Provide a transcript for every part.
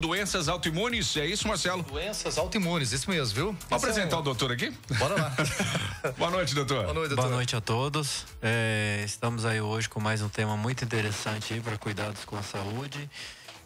Doenças autoimunes, é isso, Marcelo? Doenças autoimunes, isso mesmo, viu? Vamos é apresentar é... o doutor aqui? Bora lá. Boa noite, doutor. Boa noite, doutor. Boa noite a todos. É, estamos aí hoje com mais um tema muito interessante para cuidados com a saúde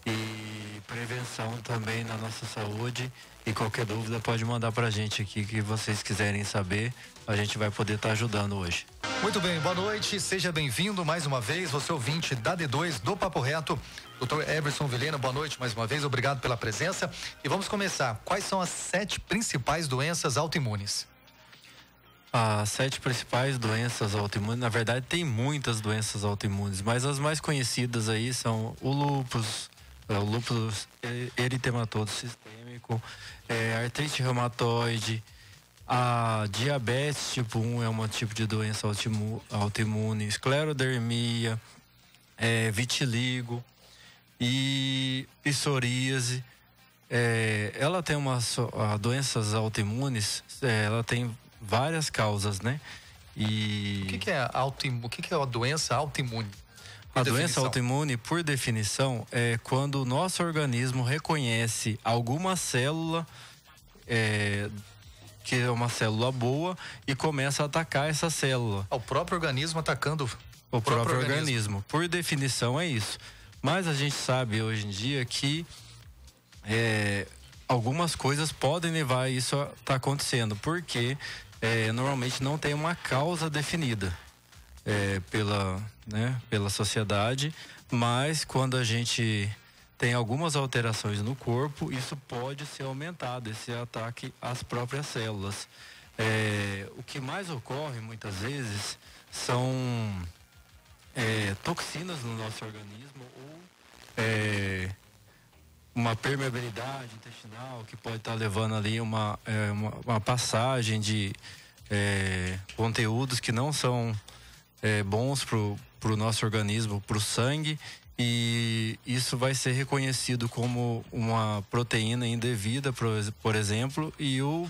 e prevenção também na nossa saúde. E qualquer dúvida pode mandar para a gente aqui que vocês quiserem saber. A gente vai poder estar tá ajudando hoje. Muito bem, boa noite, seja bem-vindo mais uma vez, você ouvinte da D2 do Papo Reto. Doutor Everson Vilhena, boa noite mais uma vez, obrigado pela presença. E vamos começar. Quais são as sete principais doenças autoimunes? As sete principais doenças autoimunes, na verdade, tem muitas doenças autoimunes, mas as mais conhecidas aí são o lúpus, é, o lúpus eritematoso sistêmico, é, artrite reumatoide, a diabetes tipo 1 é um tipo de doença autoimune, esclerodermia, é, vitiligo, e psoríase. É, ela tem umas doenças autoimunes, é, ela tem várias causas, né? E o que, que é autoimune? O que, que é a doença autoimune? a definição. doença autoimune, por definição, é quando o nosso organismo reconhece alguma célula é, que é uma célula boa e começa a atacar essa célula. É o próprio organismo atacando o, o próprio, próprio organismo. organismo. Por definição é isso. Mas a gente sabe hoje em dia que é, algumas coisas podem levar isso a estar tá acontecendo, porque é, normalmente não tem uma causa definida é, pela, né, pela sociedade, mas quando a gente tem algumas alterações no corpo, isso pode ser aumentado, esse ataque às próprias células. É, o que mais ocorre muitas vezes são é, toxinas no nosso organismo ou é, uma permeabilidade intestinal que pode estar tá levando ali uma, é, uma, uma, passagem de é, conteúdos que não são é, bons para o nosso organismo, para o sangue, e isso vai ser reconhecido como uma proteína indevida, por, por exemplo, e o,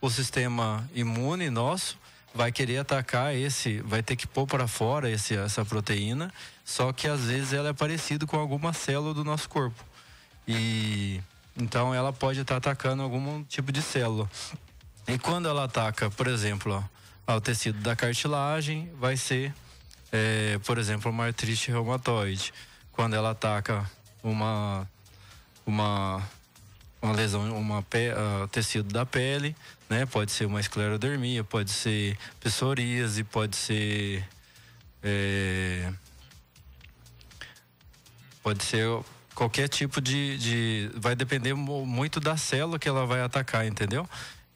o sistema imune nosso vai querer atacar esse, vai ter que pôr para fora esse, essa proteína, só que às vezes ela é parecida com alguma célula do nosso corpo. E então ela pode estar tá atacando algum tipo de célula. E quando ela ataca, por exemplo, ó, tecido da cartilagem, vai ser, é, por exemplo, uma artrite reumatoide. Quando ela ataca uma, uma uma lesão, uma pe, uh, tecido da pele, né? Pode ser uma esclerodermia, pode ser psoríase, pode ser é, pode ser qualquer tipo de, de, vai depender muito da célula que ela vai atacar, entendeu?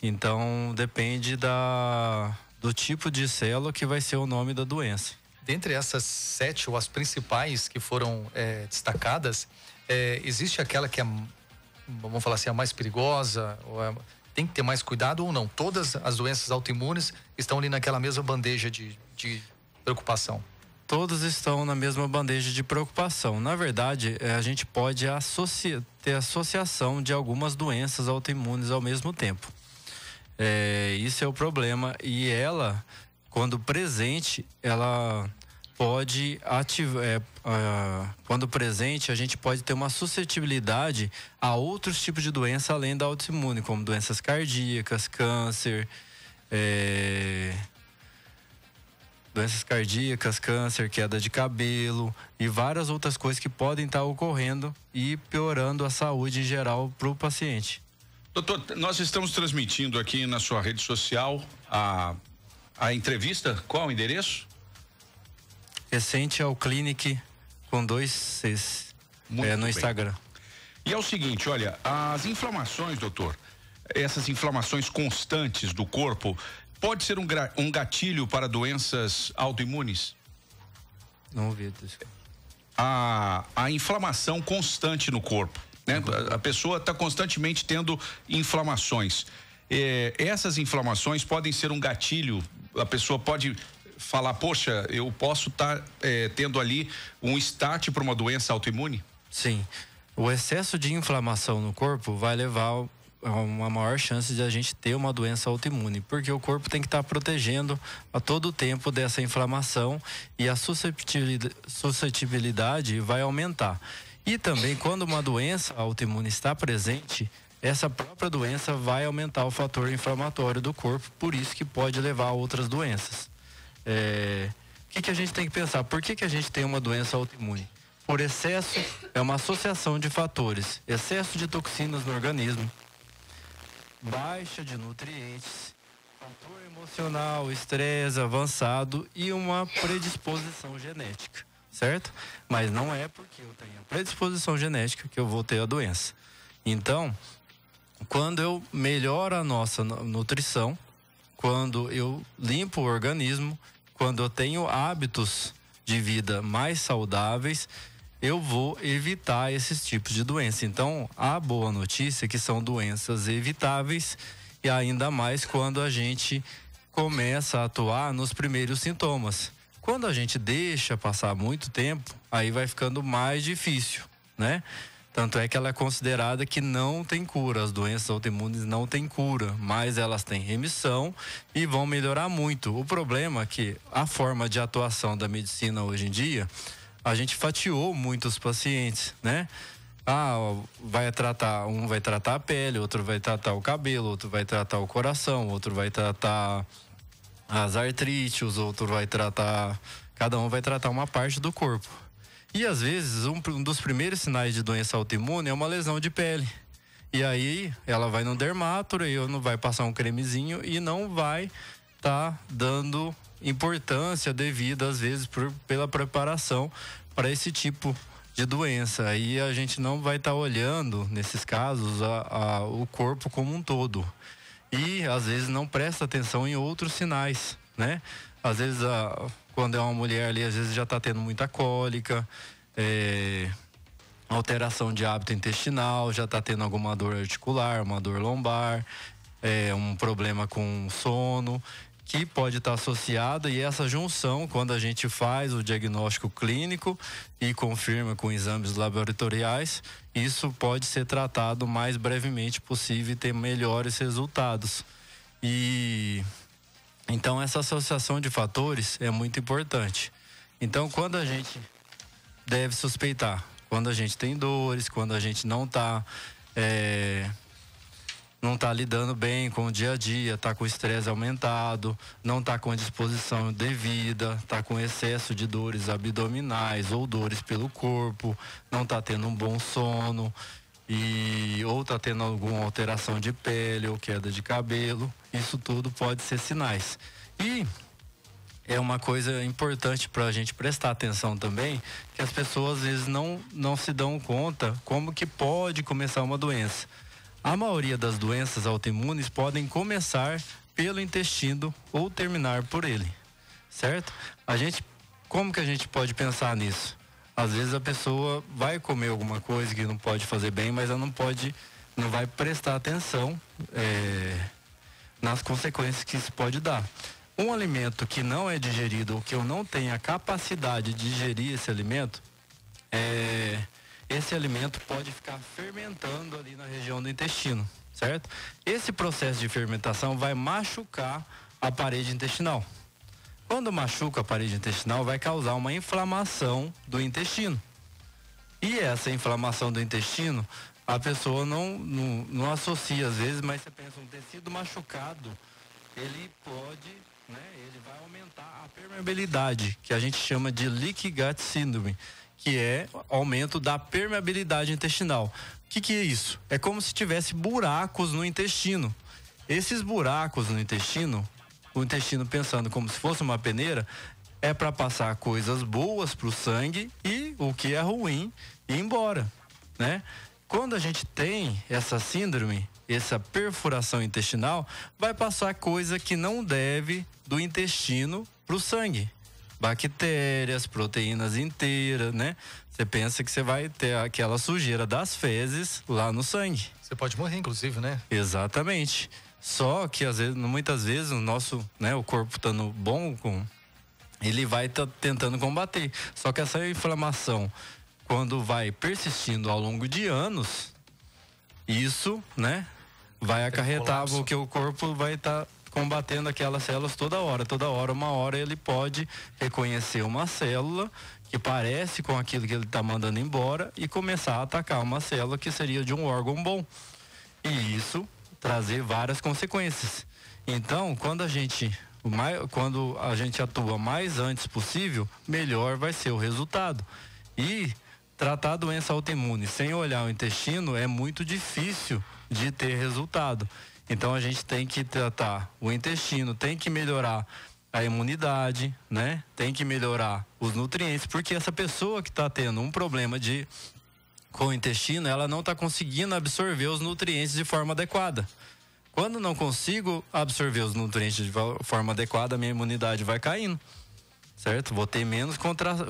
Então depende da do tipo de célula que vai ser o nome da doença. Dentre essas sete ou as principais que foram é, destacadas, é, existe aquela que é vamos falar assim, a mais perigosa? É, tem que ter mais cuidado ou não? Todas as doenças autoimunes estão ali naquela mesma bandeja de, de preocupação todas estão na mesma bandeja de preocupação. Na verdade, é, a gente pode associa ter associação de algumas doenças autoimunes ao mesmo tempo. É, isso é o problema. E ela, quando presente, ela pode ativar. É, uh, quando presente, a gente pode ter uma suscetibilidade a outros tipos de doença além da autoimune, como doenças cardíacas, câncer. É, doenças cardíacas, câncer, queda de cabelo e várias outras coisas que podem estar ocorrendo e piorando a saúde em geral para o paciente. Doutor, nós estamos transmitindo aqui na sua rede social a, a entrevista. Qual o endereço? recente ao é Clinic com dois Cs é, no Instagram. E é o seguinte, olha, as inflamações, doutor, essas inflamações constantes do corpo, pode ser um, um gatilho para doenças autoimunes? Não ouvi, a, a inflamação constante no corpo. Né? A, uhum. a pessoa está constantemente tendo inflamações. É, essas inflamações podem ser um gatilho, a pessoa pode falar, poxa, eu posso estar tá, é, tendo ali um start para uma doença autoimune? Sim. O excesso de inflamação no corpo vai levar a uma maior chance de a gente ter uma doença autoimune, porque o corpo tem que estar tá protegendo a todo o tempo dessa inflamação e a susceptibilidade, suscetibilidade vai aumentar. E também quando uma doença autoimune está presente, essa própria doença vai aumentar o fator inflamatório do corpo, por isso que pode levar a outras doenças é, o que, que a gente tem que pensar? Por que, que a gente tem uma doença autoimune? Por excesso, é uma associação de fatores. Excesso de toxinas no organismo, baixa de nutrientes, fator emocional, estresse avançado e uma predisposição genética, certo? Mas não é porque eu tenho predisposição genética que eu vou ter a doença. Então, quando eu melhoro a nossa nutrição, quando eu limpo o organismo, quando eu tenho hábitos de vida mais saudáveis, eu vou evitar esses tipos de doença. Então, a boa notícia é que são doenças evitáveis e ainda mais quando a gente começa a atuar nos primeiros sintomas. Quando a gente deixa passar muito tempo, aí vai ficando mais difícil, né? Tanto é que ela é considerada que não tem cura. As doenças autoimunes não têm cura, mas elas têm remissão e vão melhorar muito. O problema é que a forma de atuação da medicina hoje em dia, a gente fatiou muitos pacientes, né? Ah, vai tratar, um vai tratar a pele, outro vai tratar o cabelo, outro vai tratar o coração, outro vai tratar as artrites, outro vai tratar. Cada um vai tratar uma parte do corpo. E às vezes, um, um dos primeiros sinais de doença autoimune é uma lesão de pele. E aí ela vai no dermato, e não vai passar um cremezinho e não vai estar tá dando importância devida às vezes por, pela preparação para esse tipo de doença. Aí a gente não vai estar tá olhando nesses casos a, a, o corpo como um todo e às vezes não presta atenção em outros sinais, né? às vezes, a, ah, quando é uma mulher ali, às vezes já está tendo muita cólica, é, alteração de hábito intestinal, já está tendo alguma dor articular, uma dor lombar, é, um problema com sono, que pode estar tá associada e essa junção, quando a gente faz o diagnóstico clínico e confirma com exames laboratoriais, isso pode ser tratado mais brevemente possível e ter melhores resultados. E então, essa associação de fatores é muito importante. Então, quando a gente deve suspeitar, quando a gente tem dores, quando a gente não está é, não tá lidando bem com o dia a dia, está com estresse aumentado, não está com a disposição devida, está com excesso de dores abdominais ou dores pelo corpo, não está tendo um bom sono e ou está tendo alguma alteração de pele ou queda de cabelo, isso tudo pode ser sinais. E é uma coisa importante para a gente prestar atenção também, que as pessoas às vezes não, não se dão conta como que pode começar uma doença. A maioria das doenças autoimunes podem começar pelo intestino ou terminar por ele, certo? A gente, como que a gente pode pensar nisso? às vezes a pessoa vai comer alguma coisa que não pode fazer bem, mas ela não pode, não vai prestar atenção é, nas consequências que isso pode dar. Um alimento que não é digerido, ou que eu não tenho a capacidade de digerir esse alimento, é, esse alimento pode ficar fermentando ali na região do intestino, certo? Esse processo de fermentação vai machucar a parede intestinal. Quando machuca a parede intestinal, vai causar uma inflamação do intestino. E essa inflamação do intestino, a pessoa não, não, não associa às vezes, mas você pensa, um tecido machucado, ele pode, né, ele vai aumentar a permeabilidade, que a gente chama de leak gut syndrome, que é aumento da permeabilidade intestinal. O que, que é isso? É como se tivesse buracos no intestino. Esses buracos no intestino, o intestino pensando como se fosse uma peneira, é para passar coisas boas para o sangue e o que é ruim ir embora, né? Quando a gente tem essa síndrome, essa perfuração intestinal, vai passar coisa que não deve do intestino para o sangue. Bactérias, proteínas inteiras, né? Você pensa que você vai ter aquela sujeira das fezes lá no sangue. Você pode morrer, inclusive, né? Exatamente. Só que às vezes, muitas vezes o nosso, né, o corpo estando bom, ele vai tá tentando combater. Só que essa inflamação, quando vai persistindo ao longo de anos, isso, né, vai é acarretar porque o corpo vai estar tá combatendo aquelas células toda hora, toda hora, uma hora ele pode reconhecer uma célula que parece com aquilo que ele está mandando embora e começar a atacar uma célula que seria de um órgão bom. E isso trazer várias consequências. Então, quando a gente quando a gente atua mais antes possível, melhor vai ser o resultado. E tratar a doença autoimune sem olhar o intestino é muito difícil de ter resultado. Então a gente tem que tratar o intestino, tem que melhorar a imunidade, né? Tem que melhorar os nutrientes, porque essa pessoa que está tendo um problema de com o intestino, ela não está conseguindo absorver os nutrientes de forma adequada. Quando não consigo absorver os nutrientes de forma adequada, minha imunidade vai caindo. Certo? Vou ter menos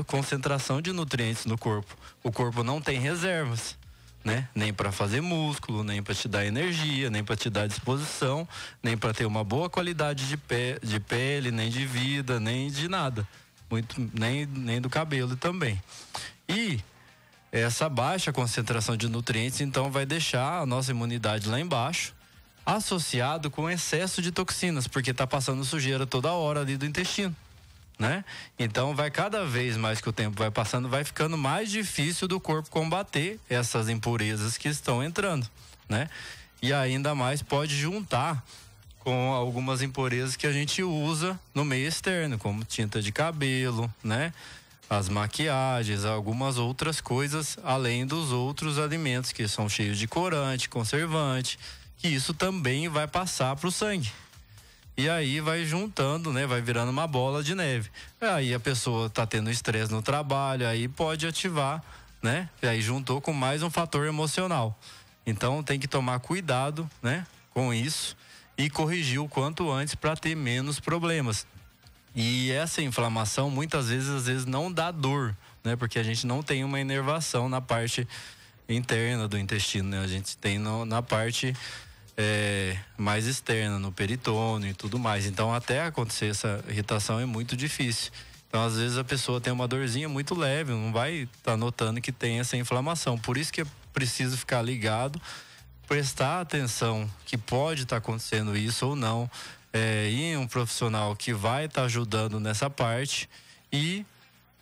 concentração de nutrientes no corpo. O corpo não tem reservas, né? Nem para fazer músculo, nem para te dar energia, nem para te dar disposição, nem para ter uma boa qualidade de, pe de pele, nem de vida, nem de nada. Muito, nem, nem do cabelo também. E essa baixa concentração de nutrientes, então vai deixar a nossa imunidade lá embaixo, associado com excesso de toxinas, porque está passando sujeira toda hora ali do intestino. Né? Então vai cada vez mais que o tempo vai passando, vai ficando mais difícil do corpo combater essas impurezas que estão entrando, né? E ainda mais pode juntar com algumas impurezas que a gente usa no meio externo, como tinta de cabelo, né? as maquiagens, algumas outras coisas, além dos outros alimentos que são cheios de corante, conservante, que isso também vai passar para o sangue. E aí vai juntando, né? Vai virando uma bola de neve. Aí a pessoa está tendo estresse no trabalho, aí pode ativar, né? E aí juntou com mais um fator emocional. Então tem que tomar cuidado, né? Com isso e corrigir o quanto antes para ter menos problemas. E essa inflamação muitas vezes às vezes não dá dor, né? Porque a gente não tem uma inervação na parte interna do intestino, né? A gente tem no, na parte é, mais externa, no peritônio e tudo mais. Então, até acontecer essa irritação é muito difícil. Então, às vezes a pessoa tem uma dorzinha muito leve, não vai estar tá notando que tem essa inflamação. Por isso que é preciso ficar ligado, prestar atenção que pode estar tá acontecendo isso ou não, é, em um profissional que vai estar tá ajudando nessa parte e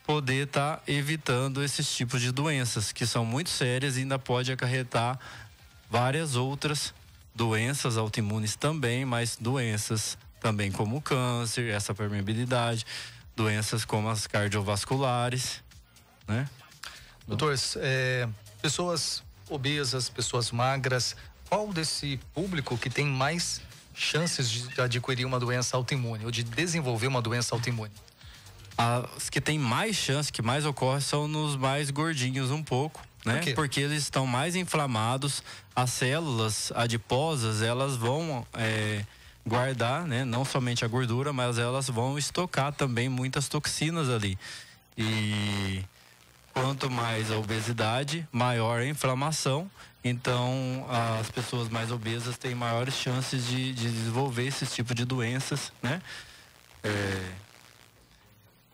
poder estar tá evitando esses tipos de doenças que são muito sérias e ainda pode acarretar várias outras doenças autoimunes também, mas doenças também como câncer, essa permeabilidade, doenças como as cardiovasculares, né? Doutores, é, pessoas obesas, pessoas magras, qual desse público que tem mais chances de adquirir uma doença autoimune ou de desenvolver uma doença autoimune? As que têm mais chance, que mais ocorre, são nos mais gordinhos um pouco, né? Por Porque eles estão mais inflamados, as células adiposas, elas vão é, guardar, né? Não somente a gordura, mas elas vão estocar também muitas toxinas ali. E Quanto mais a obesidade, maior a inflamação. Então, as pessoas mais obesas têm maiores chances de, de desenvolver esse tipo de doenças, né? É,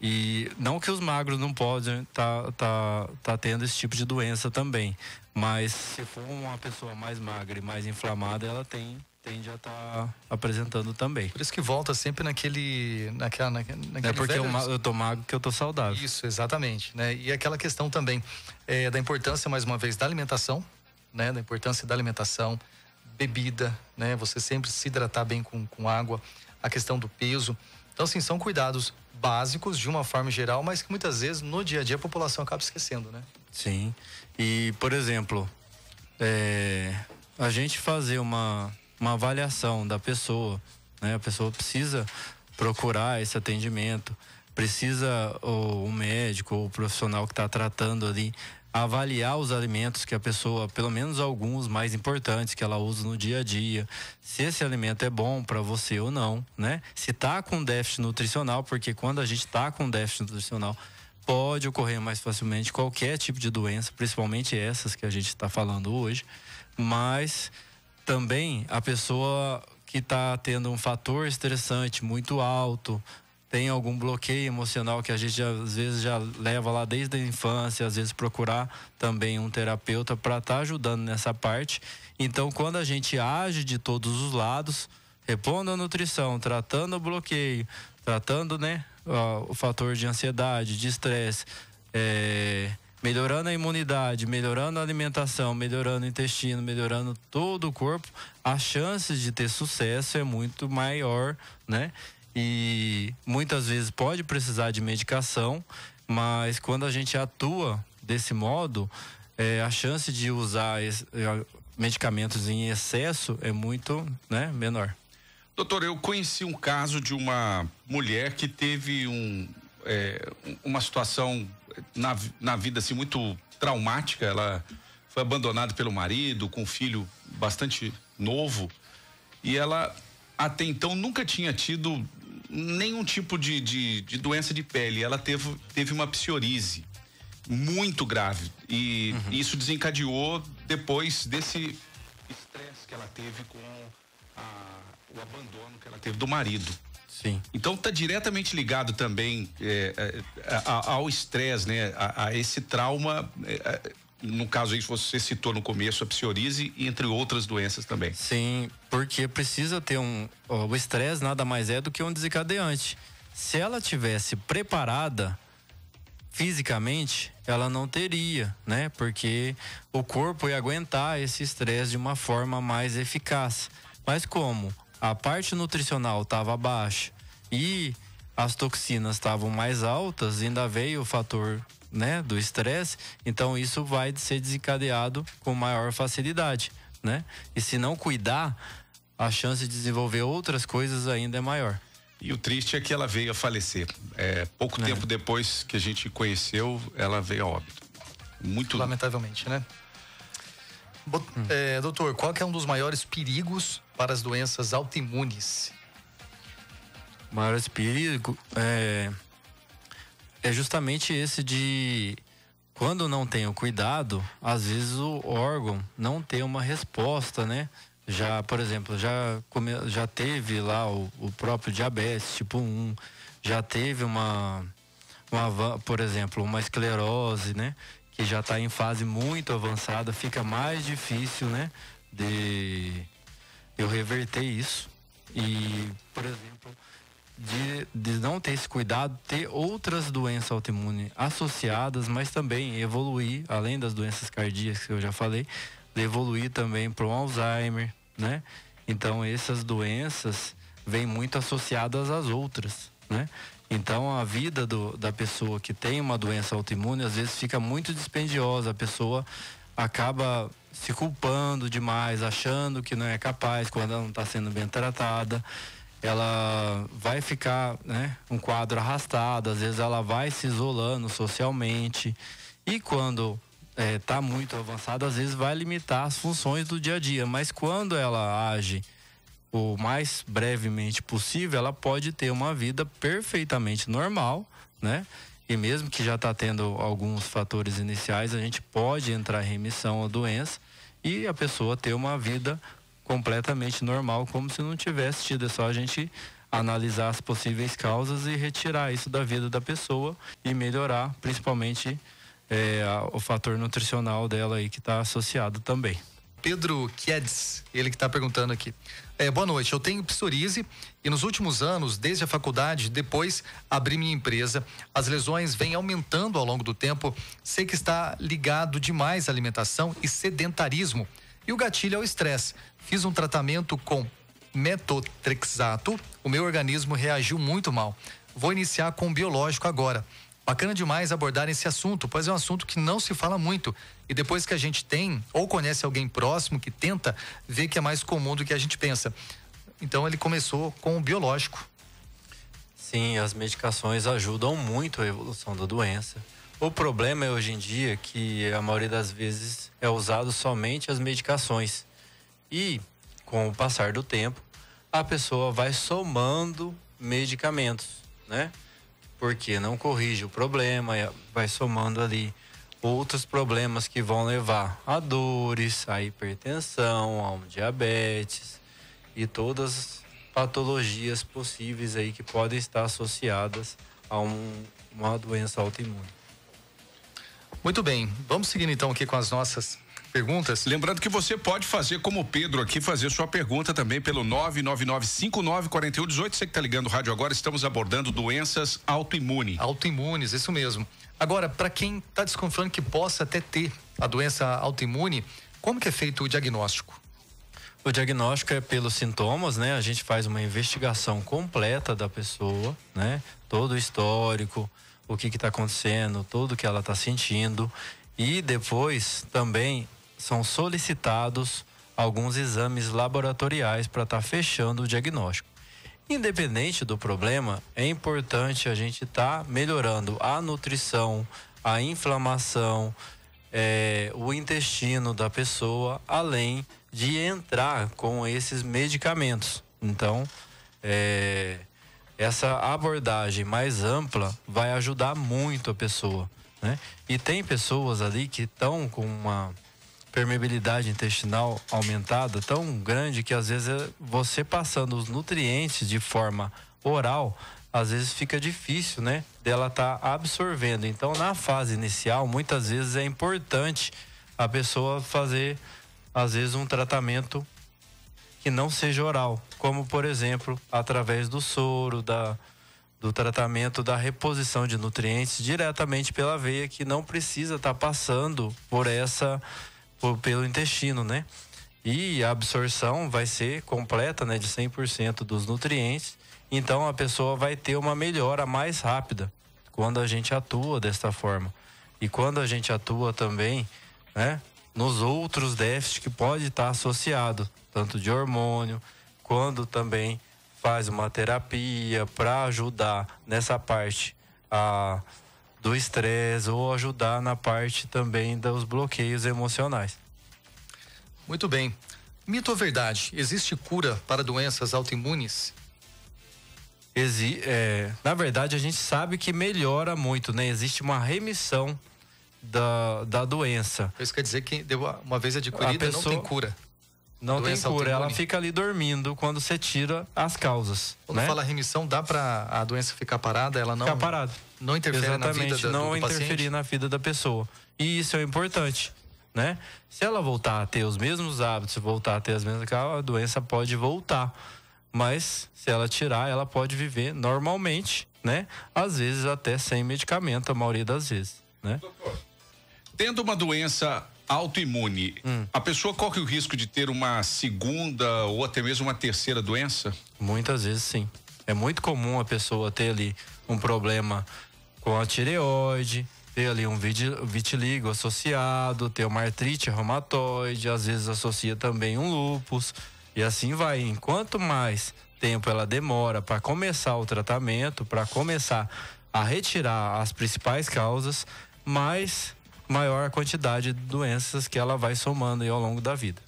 e não que os magros não podem tá, tá, tá tendo esse tipo de doença também, mas se for uma pessoa mais magra e mais inflamada, ela tem tende já estar tá apresentando também. Por isso que volta sempre naquele. Naquela, naquele é porque velho... eu, eu tô magro que eu tô saudável. Isso, exatamente. Né? E aquela questão também é, da importância, mais uma vez, da alimentação, né? Da importância da alimentação, bebida, né? Você sempre se hidratar bem com, com água, a questão do peso. Então, assim, são cuidados básicos de uma forma geral, mas que muitas vezes no dia a dia a população acaba esquecendo, né? Sim. E, por exemplo, é, a gente fazer uma uma avaliação da pessoa. Né? A pessoa precisa procurar esse atendimento, precisa o, o médico ou o profissional que está tratando ali avaliar os alimentos que a pessoa, pelo menos alguns mais importantes que ela usa no dia a dia, se esse alimento é bom para você ou não, né? Se tá com déficit nutricional, porque quando a gente tá com déficit nutricional, pode ocorrer mais facilmente qualquer tipo de doença, principalmente essas que a gente está falando hoje, mas também a pessoa que está tendo um fator estressante muito alto, tem algum bloqueio emocional que a gente às vezes já leva lá desde a infância, às vezes procurar também um terapeuta para estar tá ajudando nessa parte. Então, quando a gente age de todos os lados, repondo a nutrição, tratando o bloqueio, tratando né, o fator de ansiedade, de estresse, é, melhorando a imunidade, melhorando a alimentação, melhorando o intestino, melhorando todo o corpo, a chance de ter sucesso é muito maior, né? E muitas vezes pode precisar de medicação, mas quando a gente atua desse modo, é, a chance de usar esse, é, medicamentos em excesso é muito né, menor. Doutor, eu conheci um caso de uma mulher que teve um, é, uma situação na, na vida assim muito traumática. Ela foi abandonada pelo marido, com um filho bastante novo. E ela até então nunca tinha tido nenhum tipo de, de, de doença de pele. Ela teve, teve uma psoríase muito grave. E uhum. isso desencadeou depois desse estresse que ela teve com a, o abandono que ela teve do marido. Sim. Então está diretamente ligado também é, é, a, a, ao estresse, né? A, a, esse trauma. É, é, no caso aí, você citou no começo a psoríase, entre outras doenças também. Sim, porque precisa ter um. Ó, o estresse nada mais é do que um desencadeante. Se ela tivesse preparada, fisicamente ela não teria, né? Porque o corpo ia aguentar esse estresse de uma forma mais eficaz. Mas como a parte nutricional estava baixa e as toxinas estavam mais altas, ainda veio o fator né, do estresse, então isso vai ser desencadeado com maior facilidade. Né? E se não cuidar, a chance de desenvolver outras coisas ainda é maior. E o triste é que ela veio a falecer. É, pouco é. tempo depois que a gente conheceu, ela veio a óbito. Muito lamentavelmente, né? Hum. É, doutor, qual é um dos maiores perigos para as doenças autoimunes? O maior perigo é, é justamente esse de quando não tem o cuidado, às vezes o órgão não tem uma resposta, né? Já, por exemplo, já, come, já teve lá o, o próprio diabetes tipo 1, já teve uma, uma, por exemplo, uma esclerose, né? Que já está em fase muito avançada, fica mais difícil, né? De, eu reverter isso e, por exemplo, de, de não ter esse cuidado, ter outras doenças autoimunes associadas, mas também evoluir, além das doenças cardíacas que eu já falei, evoluir também para o Alzheimer, né? Então, essas doenças vêm muito associadas às outras, né? Então, a vida do, da pessoa que tem uma doença autoimune, às vezes, fica muito dispendiosa. A pessoa acaba se culpando demais, achando que não é capaz quando ela não está sendo bem tratada. Ela vai ficar né, um quadro arrastado, às vezes ela vai se isolando socialmente. E quando está é, tá muito avançada, às vezes vai limitar as funções do dia a dia. Mas quando ela age o mais brevemente possível, ela pode ter uma vida perfeitamente normal, né? E mesmo que já está tendo alguns fatores iniciais, a gente pode entrar em remissão à doença e a pessoa ter uma vida completamente normal, como se não tivesse tido. É só a gente analisar as possíveis causas e retirar isso da vida da pessoa e melhorar, principalmente é, o fator nutricional dela aí que está associado também. Pedro Kiedes, ele que está perguntando aqui. É, boa noite, eu tenho psoríase e nos últimos anos, desde a faculdade, depois abri minha empresa, as lesões vêm aumentando ao longo do tempo. Sei que está ligado demais à alimentação e sedentarismo. E o gatilho é o estresse. Fiz um tratamento com metotrexato, o meu organismo reagiu muito mal. Vou iniciar com o biológico agora. Bacana demais abordar esse assunto, pois é um assunto que não se fala muito e depois que a gente tem ou conhece alguém próximo que tenta, vê que é mais comum do que a gente pensa. Então ele começou com o biológico. Sim, as medicações ajudam muito a evolução da doença. O problema é hoje em dia que a maioria das vezes é usado somente as medicações. E com o passar do tempo, a pessoa vai somando medicamentos, né? Porque não corrige o problema, é, vai somando ali outros problemas que vão levar a dores, a hipertensão, a um diabetes e todas as patologias possíveis aí que podem estar associadas a um, uma doença autoimune. Muito bem, vamos seguindo então aqui com as nossas perguntas. Lembrando que você pode fazer como o Pedro aqui, fazer sua pergunta também pelo 999-594118. Você que está ligando o rádio agora, estamos abordando doenças autoimunes. Autoimunes, isso mesmo. Agora, para quem está desconfiando que possa até ter a doença autoimune, como que é feito o diagnóstico? O diagnóstico é pelos sintomas, né? A gente faz uma investigação completa da pessoa, né? Todo o histórico, o que está acontecendo, tudo que ela está sentindo. E depois também são solicitados alguns exames laboratoriais para estar tá fechando o diagnóstico. Independente do problema, é importante a gente estar tá melhorando a nutrição, a inflamação, é, o intestino da pessoa, além de entrar com esses medicamentos. Então, é, essa abordagem mais ampla vai ajudar muito a pessoa. Né? E tem pessoas ali que estão com uma permeabilidade intestinal aumentada tão grande que às vezes é você passando os nutrientes de forma oral, às vezes fica difícil, né, dela estar tá absorvendo. Então, na fase inicial, muitas vezes é importante a pessoa fazer às vezes um tratamento que não seja oral, como por exemplo, através do soro, da do tratamento da reposição de nutrientes diretamente pela veia que não precisa estar tá passando por essa pelo intestino, né? E a absorção vai ser completa, né, de 100% dos nutrientes. Então a pessoa vai ter uma melhora mais rápida quando a gente atua desta forma. E quando a gente atua também, né, nos outros déficits que pode estar associado, tanto de hormônio, quando também faz uma terapia para ajudar nessa parte a do estresse ou ajudar na parte também dos bloqueios emocionais. Muito bem. Mito ou verdade? Existe cura para doenças autoimunes? Exi é, na verdade, a gente sabe que melhora muito, né? Existe uma remissão da, da doença. Isso quer dizer que deu uma vez adquirida, pessoa, não tem cura. Não tem cura, ela fica ali dormindo quando você tira as causas. Quando né? fala remissão, dá para a doença ficar parada, ela não ficar parada. Não interfere Exatamente, na vida da, não do, interferir paciente. na vida da pessoa. E isso é importante, né? Se ela voltar a ter os mesmos hábitos, voltar a ter as mesmas causas, a doença pode voltar. Mas se ela tirar, ela pode viver normalmente, né? Às vezes até sem medicamento, a maioria das vezes, né? Doutor, tendo uma doença autoimune, hum. a pessoa corre o risco de ter uma segunda ou até mesmo uma terceira doença? Muitas vezes sim. É muito comum a pessoa ter ali um problema com a tireoide, ter ali um vitiligo associado, ter uma artrite reumatoide, às vezes associa também um lúpus e assim vai. Enquanto mais tempo ela demora para começar o tratamento, para começar a retirar as principais causas, mais maior a quantidade de doenças que ela vai somando ao longo da vida.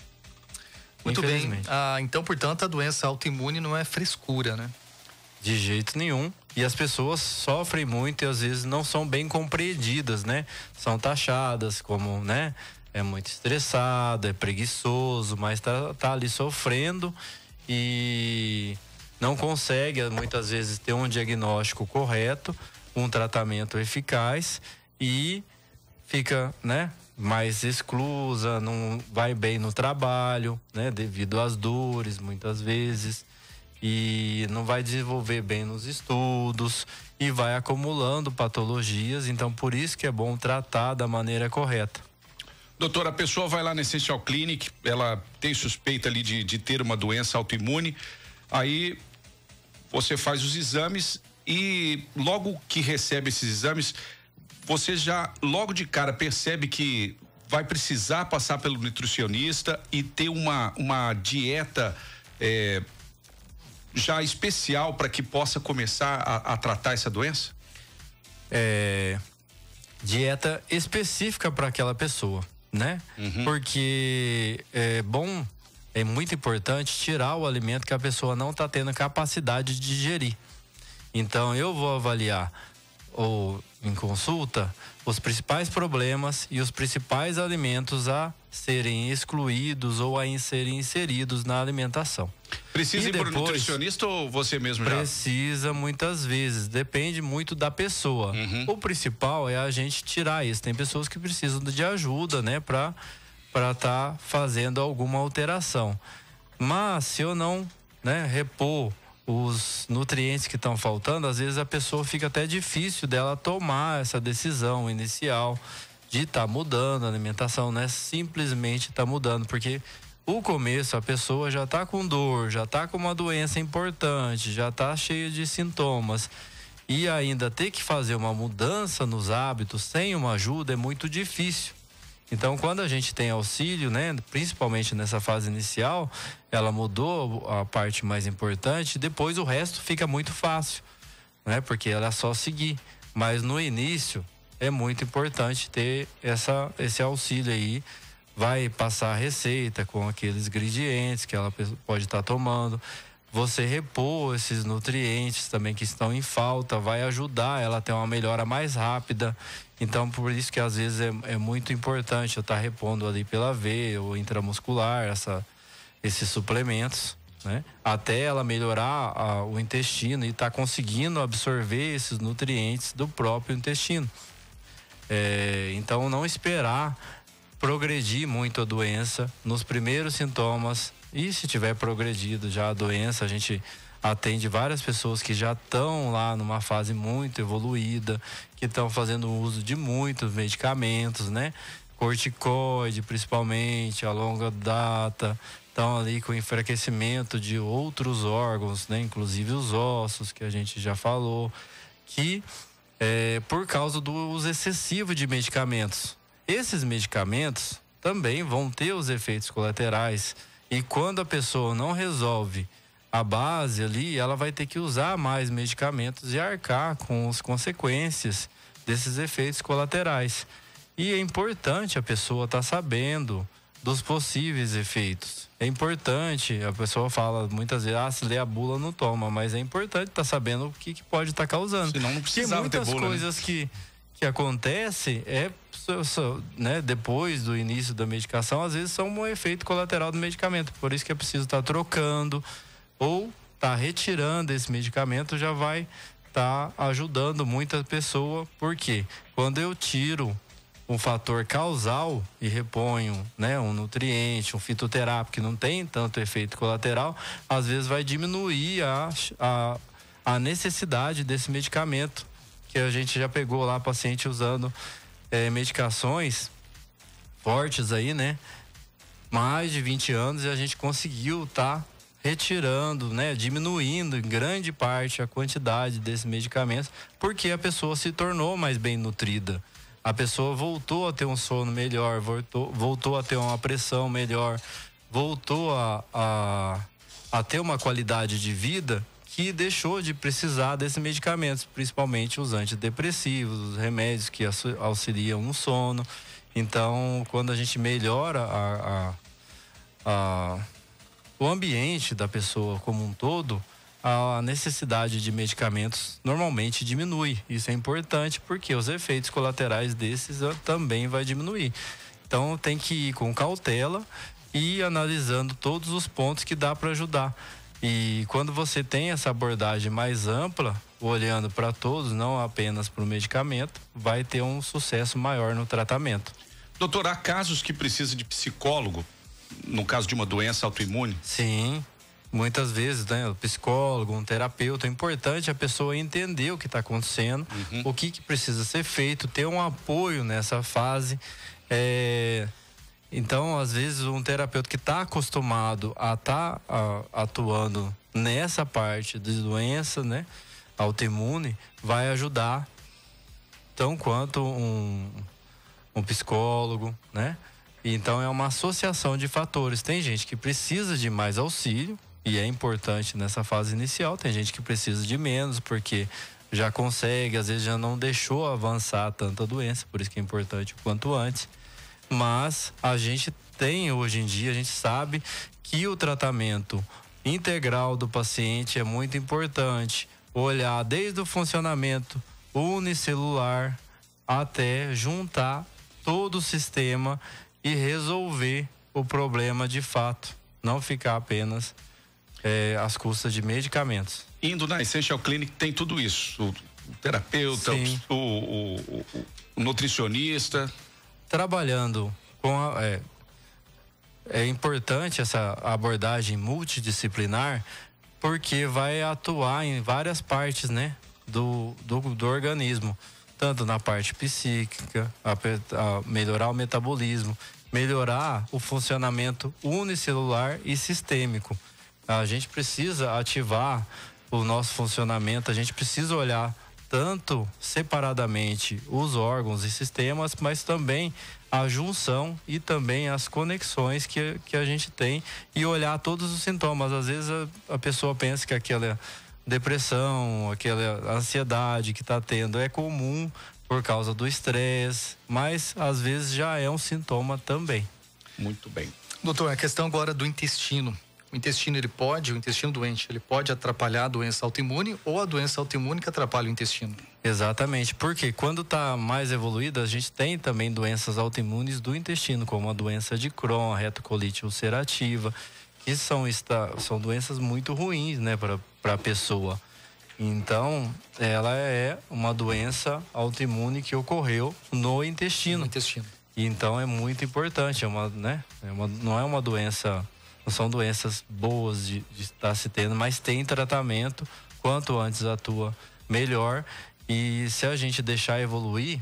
Muito bem. Ah, então, portanto, a doença autoimune não é frescura, né? De jeito nenhum. E as pessoas sofrem muito e às vezes não são bem compreendidas, né? São taxadas como, né? É muito estressado, é preguiçoso, mas tá, tá ali sofrendo e não consegue muitas vezes ter um diagnóstico correto, um tratamento eficaz e fica, né? mais exclusa, não vai bem no trabalho, né, devido às dores muitas vezes, e não vai desenvolver bem nos estudos e vai acumulando patologias, então por isso que é bom tratar da maneira correta. Doutora, a pessoa vai lá na Essential Clinic, ela tem suspeita ali de, de ter uma doença autoimune, aí você faz os exames e logo que recebe esses exames, você já logo de cara percebe que vai precisar passar pelo nutricionista e ter uma, uma dieta é, já especial para que possa começar a, a tratar essa doença? É, dieta específica para aquela pessoa, né? Uhum. Porque é bom, é muito importante tirar o alimento que a pessoa não está tendo capacidade de digerir. Então eu vou avaliar ou em consulta os principais problemas e os principais alimentos a serem excluídos ou a serem inseridos na alimentação. Precisa e ir depois, por nutricionista ou você mesmo já? Precisa muitas vezes, depende muito da pessoa. Uhum. O principal é a gente tirar isso. Tem pessoas que precisam de ajuda, né, para para estar tá fazendo alguma alteração. Mas se eu não, né, repor os nutrientes que estão faltando, às vezes a pessoa fica até difícil dela tomar essa decisão inicial de estar tá mudando a alimentação, né? Simplesmente está mudando, porque o começo a pessoa já está com dor, já está com uma doença importante, já está cheia de sintomas e ainda ter que fazer uma mudança nos hábitos sem uma ajuda é muito difícil. Então, quando a gente tem auxílio, né, principalmente nessa fase inicial, ela mudou a parte mais importante, depois o resto fica muito fácil, né, porque ela é só seguir. Mas no início é muito importante ter essa, esse auxílio aí. Vai passar a receita com aqueles ingredientes que ela pode estar tá tomando você repor esses nutrientes também que estão em falta, vai ajudar ela a ter uma melhora mais rápida. Então, por isso que às vezes é, é muito importante eu estar tá repondo ali pela veia ou intramuscular essa, esses suplementos, né? Até ela melhorar a, o intestino e estar tá conseguindo absorver esses nutrientes do próprio intestino. É, então, não esperar progredir muito a doença nos primeiros sintomas e se tiver progredido já a doença, a gente atende várias pessoas que já estão lá numa fase muito evoluída, que estão fazendo uso de muitos medicamentos, né? Corticoide, principalmente, a longa data, estão ali com enfraquecimento de outros órgãos, né? Inclusive os ossos, que a gente já falou, que é por causa do uso excessivo de medicamentos. Esses medicamentos também vão ter os efeitos colaterais, e quando a pessoa não resolve a base ali, ela vai ter que usar mais medicamentos e arcar com as consequências desses efeitos colaterais. E é importante a pessoa estar tá sabendo dos possíveis efeitos. É importante, a pessoa fala muitas vezes, ah, se lê a bula não toma, mas é importante estar tá sabendo o que, que pode estar tá causando. Senão não precisa Porque muitas ter bula, né? coisas né? que, que acontecem é né, depois do início da medicação, às vezes são um efeito colateral do medicamento. Por isso que é preciso estar tá trocando ou estar tá retirando esse medicamento, já vai estar tá ajudando muita pessoa. porque Quando eu tiro um fator causal e reponho né, um nutriente, um fitoterápico que não tem tanto efeito colateral, às vezes vai diminuir a, a, a necessidade desse medicamento que a gente já pegou lá paciente usando é, medicações fortes aí, né? Mais de 20 anos e a gente conseguiu tá retirando, né, diminuindo em grande parte a quantidade desses medicamentos, porque a pessoa se tornou mais bem nutrida. A pessoa voltou a ter um sono melhor, voltou, voltou a ter uma pressão melhor, voltou a, a, a ter uma qualidade de vida que deixou de precisar desses medicamentos, principalmente os antidepressivos, os remédios que auxiliam no sono. Então, quando a gente melhora a, a, a, o ambiente da pessoa como um todo, a necessidade de medicamentos normalmente diminui. Isso é importante porque os efeitos colaterais desses ah, também vai diminuir. Então, tem que ir com cautela e analisando todos os pontos que dá para ajudar. E quando você tem essa abordagem mais ampla, olhando para todos, não apenas para o medicamento, vai ter um sucesso maior no tratamento. Doutor, há casos que precisa de psicólogo, no caso de uma doença autoimune? Sim, muitas vezes, né? O psicólogo, um terapeuta, é importante a pessoa entender o que está acontecendo, uhum. o que, que, precisa ser feito, ter um apoio nessa fase. É, então, às vezes, um terapeuta que está acostumado a estar tá, atuando nessa parte de doença, né, autoimune, vai ajudar tão quanto um, um psicólogo, né? Então é uma associação de fatores. Tem gente que precisa de mais auxílio e é importante nessa fase inicial. Tem gente que precisa de menos porque já consegue, às vezes já não deixou avançar tanta doença, por isso que é importante o quanto antes mas a gente tem hoje em dia, a gente sabe que o tratamento integral do paciente é muito importante. Olhar desde o funcionamento unicelular até juntar todo o sistema e resolver o problema de fato, não ficar apenas é, às custas de medicamentos. Indo na Essential Clinic tem tudo isso, o terapeuta, o, o, o, o nutricionista, trabalhando com a, é, é importante essa abordagem multidisciplinar porque vai atuar em várias partes, né, do, do, do organismo, tanto na parte psíquica, a, a melhorar o metabolismo, melhorar o funcionamento unicelular e sistêmico. A gente precisa ativar o nosso funcionamento, a gente precisa olhar tanto separadamente os órgãos e sistemas, mas também a junção e também as conexões que, que a gente tem e olhar todos os sintomas. Às vezes a, a pessoa pensa que aquela depressão, aquela ansiedade que está tendo é comum por causa do estresse, mas às vezes já é um sintoma também. Muito bem. Doutor, a questão agora do intestino o intestino ele pode, o intestino doente, ele pode atrapalhar a doença autoimune ou a doença autoimune que atrapalha o intestino. Exatamente, porque quando está mais evoluída, a gente tem também doenças autoimunes do intestino, como a doença de Crohn, a retocolite ulcerativa, que são, está, são doenças muito ruins né, para a pessoa. Então, ela é uma doença autoimune que ocorreu no intestino. No intestino. Então é muito importante, é uma, né, é uma, não é uma doença não são doenças boas de, de estar se tendo, mas tem tratamento, quanto antes atua melhor. E se a gente deixar evoluir,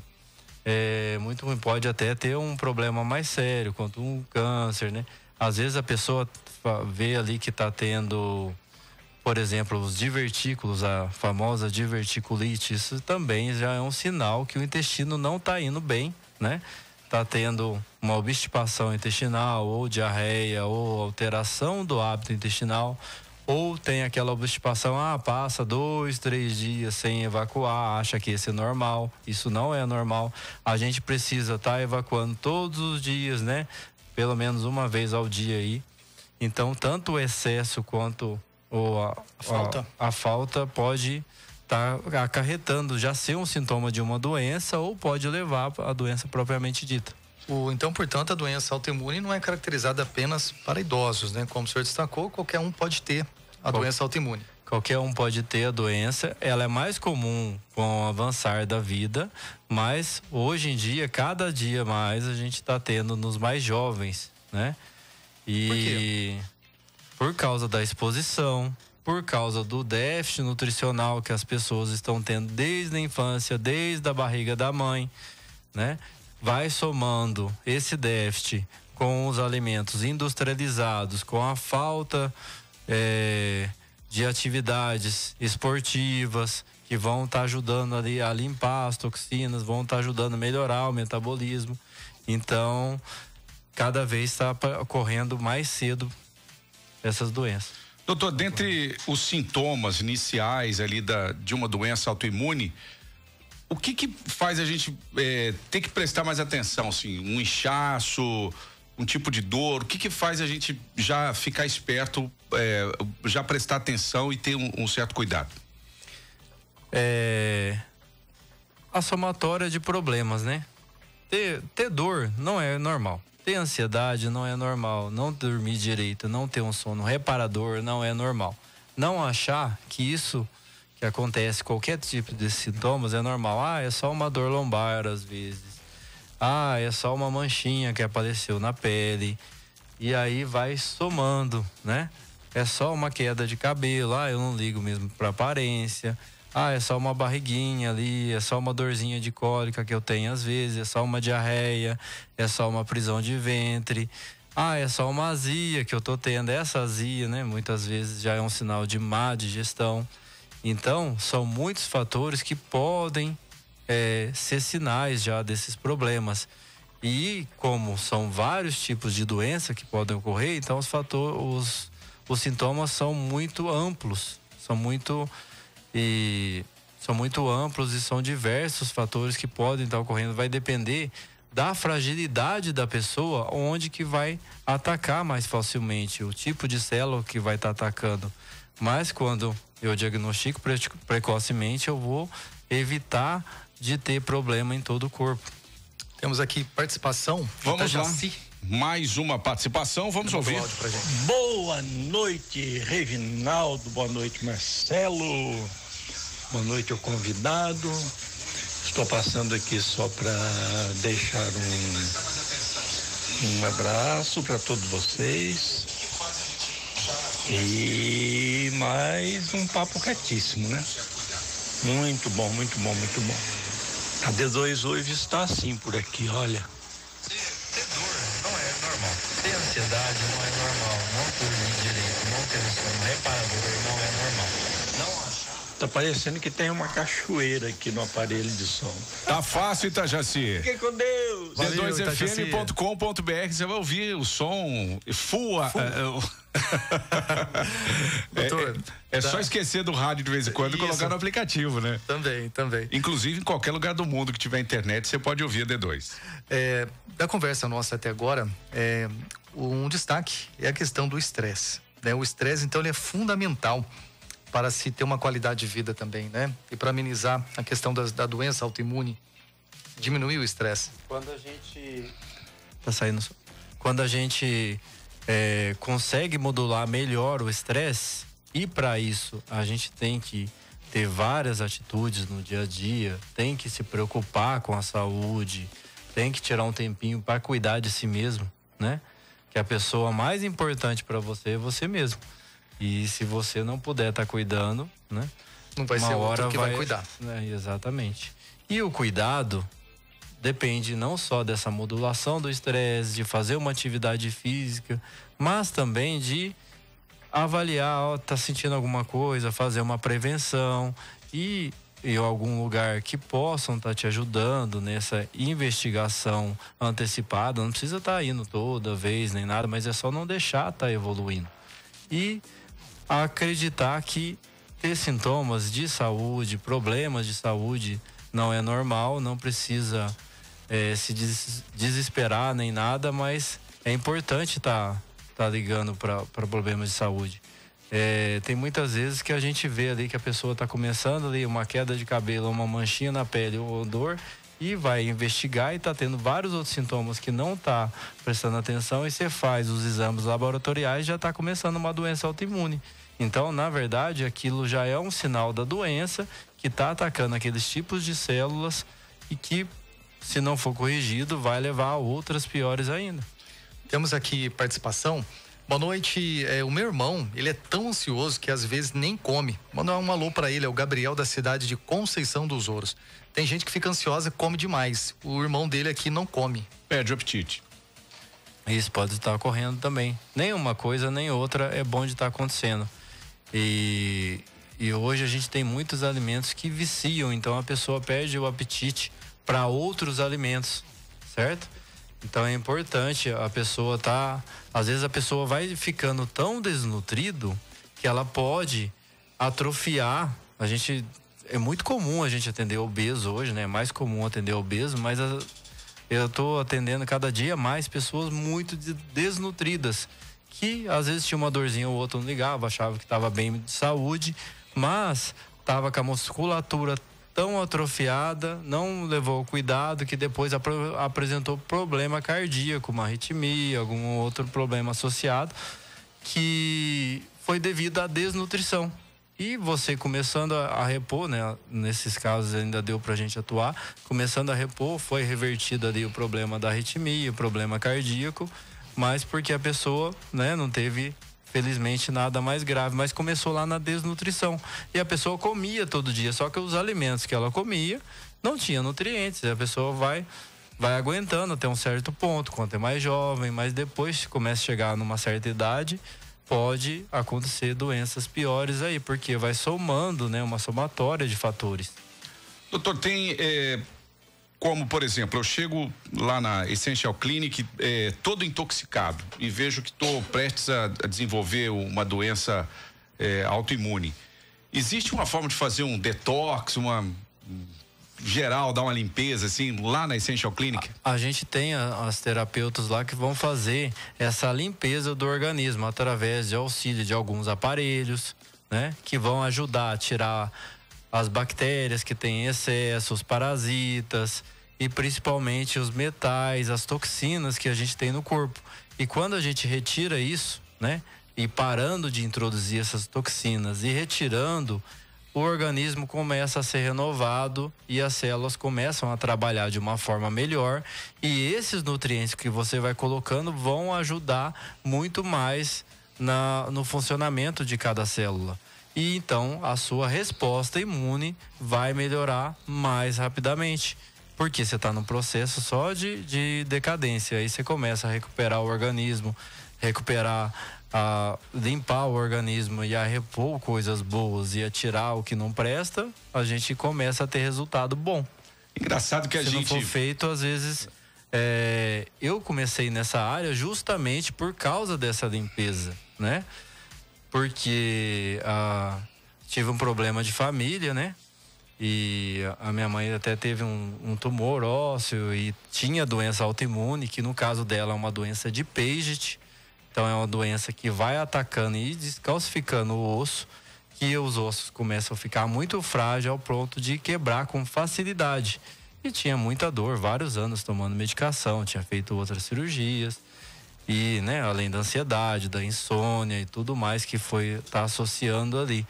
é, muito pode até ter um problema mais sério, quanto um câncer, né? Às vezes a pessoa vê ali que está tendo, por exemplo, os divertículos, a famosa diverticulite, isso também já é um sinal que o intestino não está indo bem, né? está tendo uma obstipação intestinal, ou diarreia, ou alteração do hábito intestinal, ou tem aquela obstipação, ah, passa dois, três dias sem evacuar, acha que esse é normal, isso não é normal. A gente precisa estar tá evacuando todos os dias, né? Pelo menos uma vez ao dia aí. Então, tanto o excesso quanto o, a, a, falta. A, a falta pode está acarretando já ser um sintoma de uma doença ou pode levar à doença propriamente dita. O, então, portanto, a doença autoimune não é caracterizada apenas para idosos, né? Como o senhor destacou, qualquer um pode ter a Qual, doença autoimune. Qualquer um pode ter a doença. Ela é mais comum com o avançar da vida, mas hoje em dia, cada dia mais, a gente está tendo nos mais jovens, né? E por, por causa da exposição, por causa do déficit nutricional que as pessoas estão tendo desde a infância, desde a barriga da mãe, né? Vai somando esse déficit com os alimentos industrializados, com a falta é, de atividades esportivas que vão estar tá ajudando ali a limpar as toxinas, vão estar tá ajudando a melhorar o metabolismo. Então, cada vez está ocorrendo mais cedo essas doenças. Doutor, dentre os sintomas iniciais ali da, de uma doença autoimune, o que, que faz a gente é, ter que prestar mais atenção? Assim, um inchaço, um tipo de dor? O que, que faz a gente já ficar esperto, é, já prestar atenção e ter um, um certo cuidado? É, a somatória de problemas, né? Ter, ter dor não é normal. Ter ansiedade não é normal. Não dormir direito, não ter um sono reparador não é normal. Não achar que isso que acontece, qualquer tipo de sintomas, é normal. Ah, é só uma dor lombar às vezes. Ah, é só uma manchinha que apareceu na pele. E aí vai somando, né? É só uma queda de cabelo. Ah, eu não ligo mesmo para aparência ah, é só uma barriguinha ali, é só uma dorzinha de cólica que eu tenho às vezes, é só uma diarreia, é só uma prisão de ventre. Ah, é só uma azia que eu tô tendo. Essa azia, né, muitas vezes já é um sinal de má digestão. Então, são muitos fatores que podem é, ser sinais já desses problemas. E como são vários tipos de doença que podem ocorrer, então os fatores, os, os sintomas são muito amplos, são muito e são muito amplos e são diversos fatores que podem estar ocorrendo. Vai depender da fragilidade da pessoa, onde que vai atacar mais facilmente, o tipo de célula que vai estar atacando. Mas quando eu diagnostico precocemente, eu vou evitar de ter problema em todo o corpo. Temos aqui participação. Vamos Itajaci. lá mais uma participação. Vamos ouvir. Boa noite, Reginaldo. Boa noite, Marcelo. Boa noite, o convidado. Estou passando aqui só para deixar um, um abraço para todos vocês. E mais um papo retíssimo, né? Muito bom, muito bom, muito bom. A D2 hoje está assim por aqui, olha normal. Ter ansiedade não é normal, não dormir direito, não ter um sono reparador não é normal. Tá parecendo que tem uma cachoeira aqui no aparelho de som. Tá fácil, Itajaci. Fique com Deus. D2fm.com.br, você vai ouvir o som fua. fua. É, Doutor, é, é tá. só esquecer do rádio de vez em quando Isso. e colocar no aplicativo, né? Também, também. Inclusive, em qualquer lugar do mundo que tiver internet, você pode ouvir a D2. É, da conversa nossa até agora, é, um destaque é a questão do estresse. Né? O estresse, então, ele é fundamental para se ter uma qualidade de vida também, né? E para amenizar a questão da doença autoimune, diminuir o estresse. Quando a gente tá saindo, quando a gente é, consegue modular melhor o estresse e para isso a gente tem que ter várias atitudes no dia a dia, tem que se preocupar com a saúde, tem que tirar um tempinho para cuidar de si mesmo, né? Que a pessoa mais importante para você é você mesmo. E se você não puder estar tá cuidando, né? Não vai uma ser hora que vai, vai cuidar. Né, exatamente. E o cuidado depende não só dessa modulação do estresse, de fazer uma atividade física, mas também de avaliar, ó, tá sentindo alguma coisa, fazer uma prevenção e em algum lugar que possam estar tá te ajudando nessa investigação antecipada. Não precisa estar tá indo toda vez nem nada, mas é só não deixar estar tá evoluindo. E a acreditar que ter sintomas de saúde, problemas de saúde, não é normal, não precisa é, se des desesperar nem nada, mas é importante estar tá, tá ligando para problemas de saúde. É, tem muitas vezes que a gente vê ali que a pessoa está começando ali uma queda de cabelo, uma manchinha na pele, ou dor, e vai investigar e está tendo vários outros sintomas que não está prestando atenção e você faz os exames laboratoriais já está começando uma doença autoimune. Então, na verdade, aquilo já é um sinal da doença que está atacando aqueles tipos de células e que, se não for corrigido, vai levar a outras piores ainda. Temos aqui participação. Boa noite. É, o meu irmão, ele é tão ansioso que às vezes nem come. Manda um alô para ele, é o Gabriel da cidade de Conceição dos Ouros. Tem gente que fica ansiosa e come demais. O irmão dele aqui não come. Perde o apetite. Isso pode estar ocorrendo também. Nenhuma coisa nem outra é bom de estar acontecendo. E, e hoje a gente tem muitos alimentos que viciam, então a pessoa perde o apetite para outros alimentos, certo? Então é importante a pessoa tá, às vezes a pessoa vai ficando tão desnutrido que ela pode atrofiar. A gente é muito comum a gente atender obeso hoje, né? É mais comum atender obeso, mas a, eu tô atendendo cada dia mais pessoas muito desnutridas que às vezes tinha uma dorzinha ou outra não ligava, achava que estava bem de saúde, mas tava com a musculatura tão atrofiada, não levou cuidado que depois ap apresentou problema cardíaco, uma arritmia, algum outro problema associado, que foi devido à desnutrição. E você começando a, a repor, né? Nesses casos ainda deu para a gente atuar. Começando a repor, foi revertido ali o problema da arritmia, o problema cardíaco, mas porque a pessoa, né, não teve Felizmente nada mais grave, mas começou lá na desnutrição. E a pessoa comia todo dia, só que os alimentos que ela comia não tinha nutrientes. E a pessoa vai vai aguentando até um certo ponto, quanto é mais jovem, mas depois começa a chegar numa certa idade, pode acontecer doenças piores aí, porque vai somando, né, uma somatória de fatores. Doutor, tem é como, por exemplo, eu chego lá na Essential Clinic é, todo intoxicado e vejo que estou prestes a, a, desenvolver uma doença é, autoimune. Existe uma forma de fazer um detox, uma geral, dar uma limpeza, assim, lá na Essential Clinic? A, a gente tem a, as terapeutas lá que vão fazer essa limpeza do organismo através de auxílio de alguns aparelhos, né? Que vão ajudar a tirar as bactérias que têm excesso, os parasitas e principalmente os metais, as toxinas que a gente tem no corpo. E quando a gente retira isso, né? E parando de introduzir essas toxinas e retirando, o organismo começa a ser renovado e as células começam a trabalhar de uma forma melhor. E esses nutrientes que você vai colocando vão ajudar muito mais na, no funcionamento de cada célula e então a sua resposta imune vai melhorar mais rapidamente. Porque você está num processo só de, de decadência. Aí você começa a recuperar o organismo, recuperar, a limpar o organismo e a repor coisas boas e a tirar o que não presta, a gente começa a ter resultado bom. Engraçado que a Se gente. Se não for feito, às vezes. É, eu comecei nessa área justamente por causa dessa limpeza, né? porque ah, tive um problema de família, né? E a minha mãe até teve um, um tumor ósseo e tinha doença autoimune, que no caso dela é uma doença de Paget. Então é uma doença que vai atacando e descalcificando o osso, que os ossos começam a ficar muito frágeis ao ponto de quebrar com facilidade. E tinha muita dor, vários anos tomando medicação, tinha feito outras cirurgias e, né, além da ansiedade, da insônia e tudo mais que foi tá associando ali.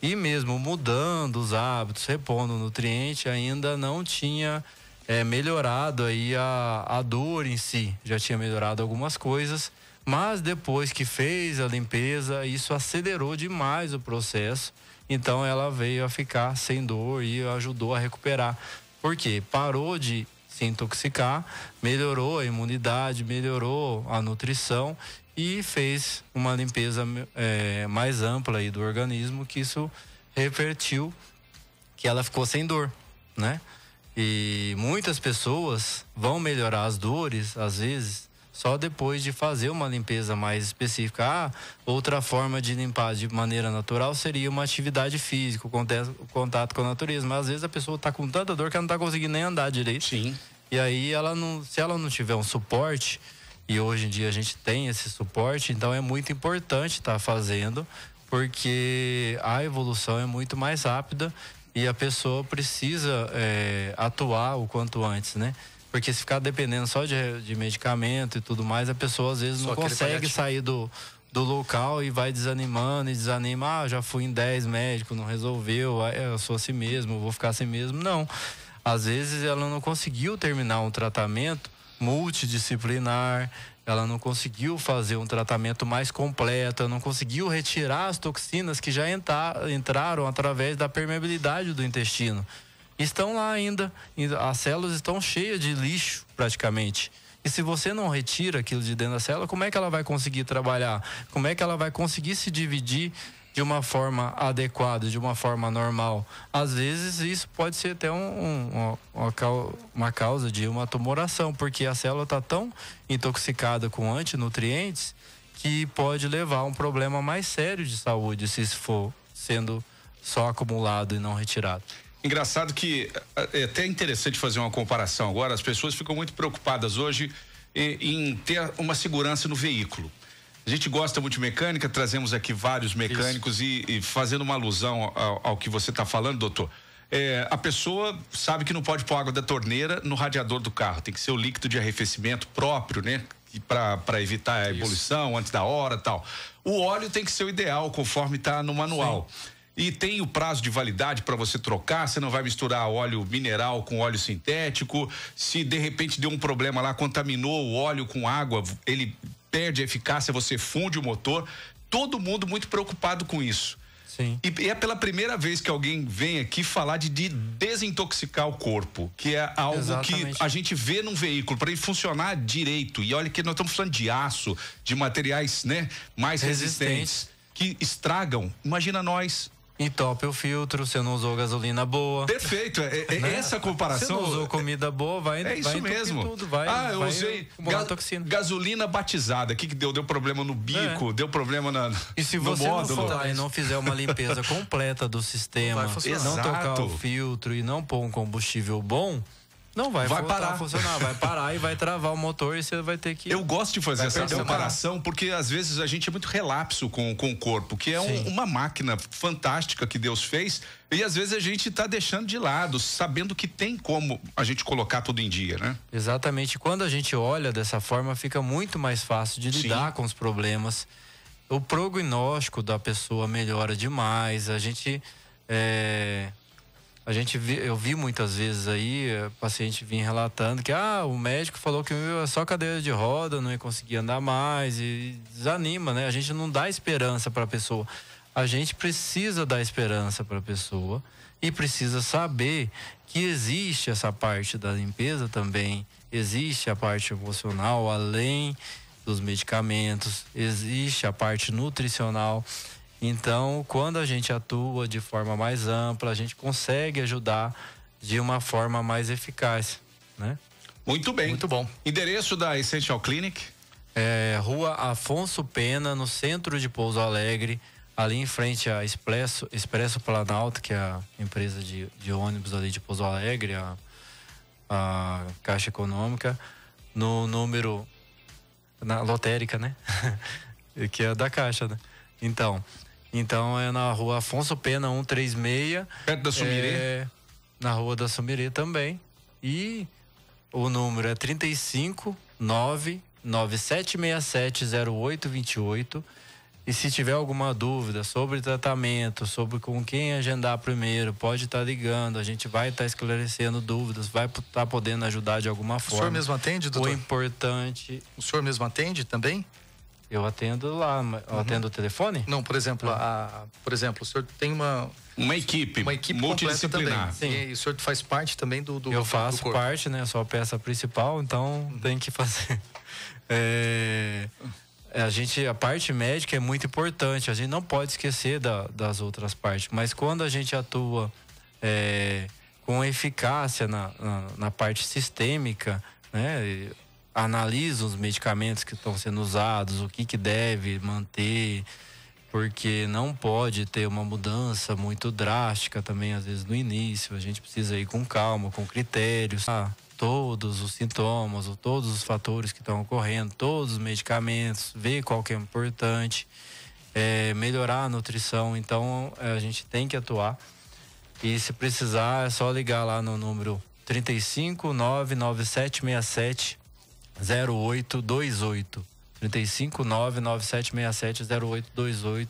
E mesmo mudando os hábitos, repondo o nutriente, ainda não tinha é, melhorado aí a, a dor em si. Já tinha melhorado algumas coisas, mas depois que fez a limpeza, isso acelerou demais o processo. Então ela veio a ficar sem dor e ajudou a recuperar. Porque parou de se intoxicar, melhorou a imunidade, melhorou a nutrição e fez uma limpeza é, mais ampla aí do organismo, que isso revertiu que ela ficou sem dor, né? E muitas pessoas vão melhorar as dores, às vezes, só depois de fazer uma limpeza mais específica. Ah, outra forma de limpar de maneira natural seria uma atividade física, o contato com a natureza. Mas às vezes a pessoa está com tanta dor que ela não está conseguindo nem andar direito. Sim. E aí ela não, se ela não tiver um suporte, e hoje em dia a gente tem esse suporte, então é muito importante estar tá fazendo, porque a evolução é muito mais rápida e a pessoa precisa é, atuar o quanto antes, né? Porque se ficar dependendo só de, de medicamento e tudo mais, a pessoa às vezes só não consegue sair do, do local e vai desanimando e desanima. Ah, já fui em 10 médicos, não resolveu, ah, eu sou assim mesmo, vou ficar assim mesmo. Não. Às vezes ela não conseguiu terminar um tratamento multidisciplinar, ela não conseguiu fazer um tratamento mais completo, não conseguiu retirar as toxinas que já entraram através da permeabilidade do intestino estão lá ainda. As células estão cheias de lixo, praticamente. E se você não retira aquilo de dentro da célula, como é que ela vai conseguir trabalhar? Como é que ela vai conseguir se dividir de uma forma adequada, de uma forma normal? Às vezes isso pode ser até um, um, uma causa de uma tumoração, porque a célula está tão intoxicada com antinutrientes que pode levar a um problema mais sério de saúde se isso for sendo só acumulado e não retirado. Engraçado que eh, eh, é até interessante fazer uma comparação agora. As pessoas ficam muito preocupadas hoje eh, em, ter uma segurança no veículo. A gente gosta muito de mecânica, trazemos aqui vários mecânicos e, e, fazendo uma alusão ao, ao que você está falando, doutor. É, a pessoa sabe que não pode pôr água da torneira no radiador do carro, tem que ser o líquido de arrefecimento próprio, né? Para evitar a ebulição antes da hora tal. O óleo tem que ser o ideal, conforme está no manual. Sim. E tem o prazo de validade para você trocar, você não vai misturar óleo mineral com óleo sintético. Se de repente deu um problema lá, contaminou o óleo com água, ele perde a eficácia, você funde o motor. Todo mundo muito preocupado com isso. Sim. E é pela primeira vez que alguém vem aqui falar de, de desintoxicar o corpo, que é algo Exatamente. que a gente vê num veículo para ele funcionar direito. E olha que nós estamos falando de aço, de materiais, né, mais resistentes, resistentes que estragam. Imagina nós Entope o filtro, você não usou gasolina boa. Perfeito, é, é, é né? essa comparação. Você não usou comida boa, vai É isso vai mesmo. Tudo, vai, ah, eu vai usei ga toxina. gasolina batizada. O que, que deu? Deu problema no bico, é. deu problema na. E se você módulo. não for e não fizer uma limpeza completa do sistema, não, não tocar o filtro e não pôr um combustível bom, não, vai, vai tá parar. a funcionar, vai parar e vai travar o motor e você vai ter que. Eu gosto de fazer essa comparação porque às vezes a gente é muito relapso com, com o corpo, que é um, uma máquina fantástica que Deus fez e às vezes a gente está deixando de lado, sabendo que tem como a gente colocar tudo em dia, né? Exatamente. Quando a gente olha dessa forma, fica muito mais fácil de lidar Sim. com os problemas. O prognóstico da pessoa melhora demais, a gente. É a gente vi, eu vi muitas vezes aí eh, paciente vir relatando que ah, o médico falou que eu só cadeira de roda, não ia conseguir andar mais e desanima, né? A gente não dá esperança para a pessoa. A gente precisa dar esperança para a pessoa e precisa saber que existe essa parte da limpeza também, existe a parte emocional além dos medicamentos, existe a parte nutricional. Então, quando a gente atua de forma mais ampla, a gente consegue ajudar de uma forma mais eficaz, né? Muito bem. Muito bom. Endereço da Essential Clinic? É, Rua Afonso Pena, no centro de Pouso Alegre, ali em frente à Expresso, Expresso Planalto, que é a empresa de, de ônibus ali de Pouso Alegre, a, a Caixa Econômica, no número na lotérica, né? que é da Caixa, né? Então, então é na rua Afonso Pena 136. Perto da Sumirê? É, na rua da Sumirê também. E o número é 359-9767-0828. E se tiver alguma dúvida sobre tratamento, sobre com quem agendar primeiro, pode estar tá ligando, a gente vai estar tá esclarecendo dúvidas, vai estar tá podendo ajudar de alguma forma. O senhor mesmo atende, doutor? O importante. O senhor mesmo atende também? Eu atendo lá, eu uhum. atendo o telefone? Não, por exemplo, ah. a, por exemplo, o senhor tem uma uma equipe, uma equipe multidisciplinar. Sim. E, e o senhor faz parte também do, do Eu faço do parte, né? sou a peça principal, então uhum. tem que fazer. É, é, a gente, a parte médica é muito importante. A gente não pode esquecer da, das outras partes. Mas quando a gente atua é, com eficácia na, na, na parte sistêmica, né? analisa os medicamentos que estão sendo usados, o que, que deve manter, porque não pode ter uma mudança muito drástica também, às vezes no início. A gente precisa ir com calma, com critérios. Ah, todos os sintomas, ou todos os fatores que estão ocorrendo, todos os medicamentos, ver qual que é importante, é, melhorar a nutrição. Então é, a gente tem que atuar. E se precisar, é só ligar lá no número 35 0828 35997670828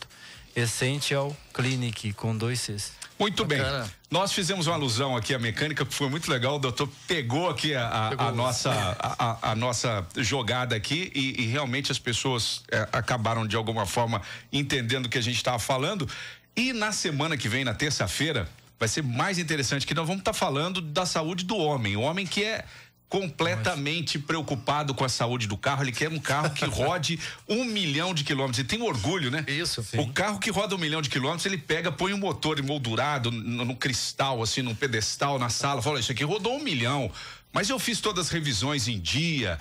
Essential Clinic com dois Cs. Muito Bacana. bem. Nós fizemos uma alusão aqui à mecânica, que foi muito legal. O doutor pegou aqui a, pegou a nossa, a, a, nossa jogada aqui e, e realmente as pessoas é, acabaram de alguma forma entendendo o que a gente estava falando. E na semana que vem, na terça-feira, vai ser mais interessante que nós vamos estar tá falando da saúde do homem. O homem que é completamente Nossa. preocupado com a saúde do carro. Ele quer um carro que rode um milhão de quilômetros. Ele tem orgulho, né? Isso. Sim. O carro que roda um milhão de quilômetros, ele pega, põe um motor emoldurado no, no cristal, assim, num pedestal na sala. Fala, isso aqui rodou um milhão. Mas eu fiz todas as revisões em dia,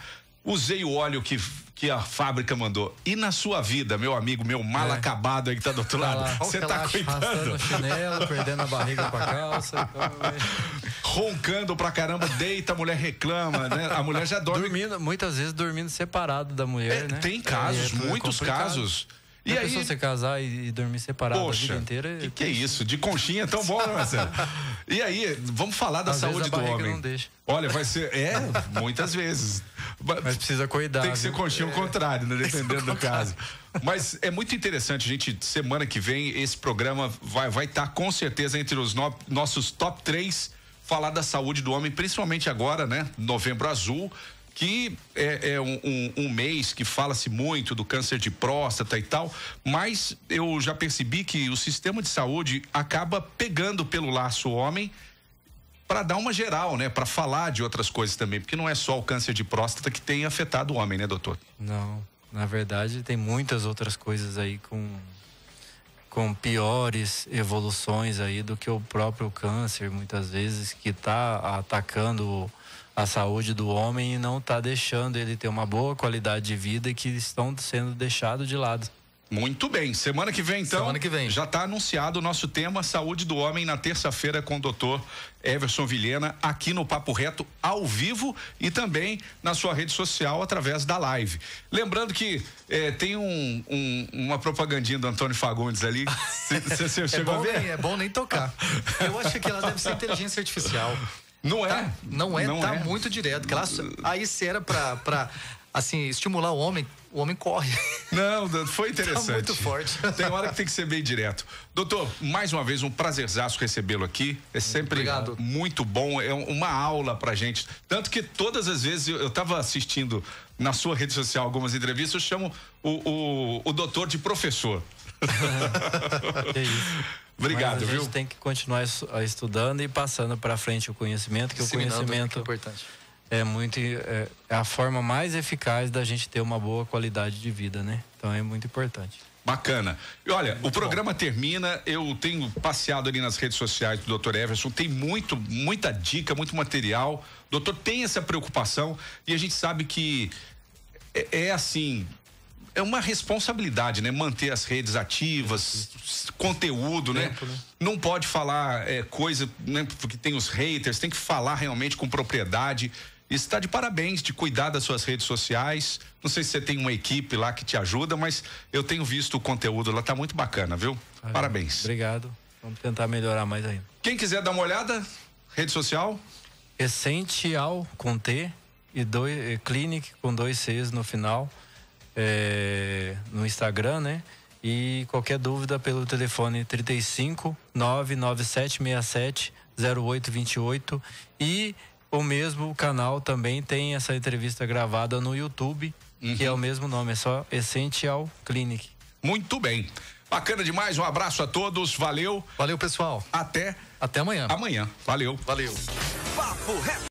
usei o óleo que que a fábrica mandou. E na sua vida, meu amigo, meu mal é. acabado aí que tá do outro tá lado, você tá, tá cuidando? chinelo, perdendo a barriga pra calça. Então... Né? Roncando pra caramba, deita, a mulher reclama, né? A mulher já dorme. Dormindo, muitas vezes dormindo separado da mulher, é, né? Tem casos, é, é muitos casos. É e a aí, pessoa se casar e, dormir separado Poxa, a vida inteira. Que, é que é isso? De conchinha é tão bom, né, Marcelo? E aí, vamos falar da Às saúde do homem. Olha, vai ser. É, muitas vezes. Mas precisa cuidar. Tem que ser coxinha é. contrário, né? dependendo do caso. Mas é muito interessante, gente. Semana que vem, esse programa vai estar vai tá, com certeza entre os no, nossos top 3 falar da saúde do homem, principalmente agora, né? Novembro Azul, que é, é um, um, um, mês que fala-se muito do câncer de próstata e tal, mas eu já percebi que o sistema de saúde acaba pegando pelo laço o homem para dar uma geral, né? Para falar de outras coisas também, porque não é só o câncer de próstata que tem afetado o homem, né, doutor? Não, na verdade tem muitas outras coisas aí com com piores evoluções aí do que o próprio câncer, muitas vezes que está atacando a saúde do homem e não está deixando ele ter uma boa qualidade de vida e que estão sendo deixados de lado. Muito bem. Semana que vem, então. Semana que vem. Já está anunciado o nosso tema Saúde do Homem na terça-feira com o doutor Everson Vilhena, aqui no Papo Reto, ao vivo e também na sua rede social através da live. Lembrando que eh, tem um, um, uma propagandinha do Antônio Fagundes ali. Você é chegou bom a ver? Nem, é bom nem tocar. Eu acho que ela deve ser inteligência artificial. Não tá? é? Tá, não é, não tá é. muito direto. Ela, aí se era pra, pra assim, estimular o homem, o homem corre. Não, foi interessante. tá muito forte. Tem hora que tem que ser bem direto. Doutor, mais uma vez um prazerzaço recebê-lo aqui. É sempre Obrigado. muito bom, é uma aula pra gente. Tanto que todas as vezes eu estava assistindo na sua rede social algumas entrevistas, eu chamo o, o, o doutor de professor. é isso. Obrigado, Mas a viu? gente tem que continuar estudando e passando para frente o conhecimento que o conhecimento é importante. É muito é, é, a forma mais eficaz da gente ter uma boa qualidade de vida, né? Então é muito importante. Bacana. E olha, muito o programa bom. termina. Eu tenho passeado ali nas redes sociais do Dr. Everson. Tem muito, muita dica, muito material. O doutor tem essa preocupação e a gente sabe que é, é assim, é uma responsabilidade, né? Manter as redes ativas, conteúdo, né? Tempo, né? Não pode falar é, coisa, né? Porque tem os haters, tem que falar realmente com propriedade está de parabéns de cuidar das suas redes sociais. Não sei se você tem uma equipe lá que te ajuda, mas eu tenho visto o conteúdo lá, tá muito bacana, viu? parabéns. Obrigado. Vamos tentar melhorar mais ainda. Quem quiser dar uma olhada, rede social? Essencial com T e dois, eh, Clinic com dois Cs no final. É, no Instagram, né? E qualquer dúvida pelo telefone 35 99767 0828 e o mesmo canal também tem essa entrevista gravada no YouTube, uhum. que é uhum. o mesmo nome, é só Essential Clinic. Muito bem. Bacana demais, um abraço a todos, valeu. Valeu, pessoal. Até. Até amanhã. Amanhã, valeu. Valeu. Papo reto.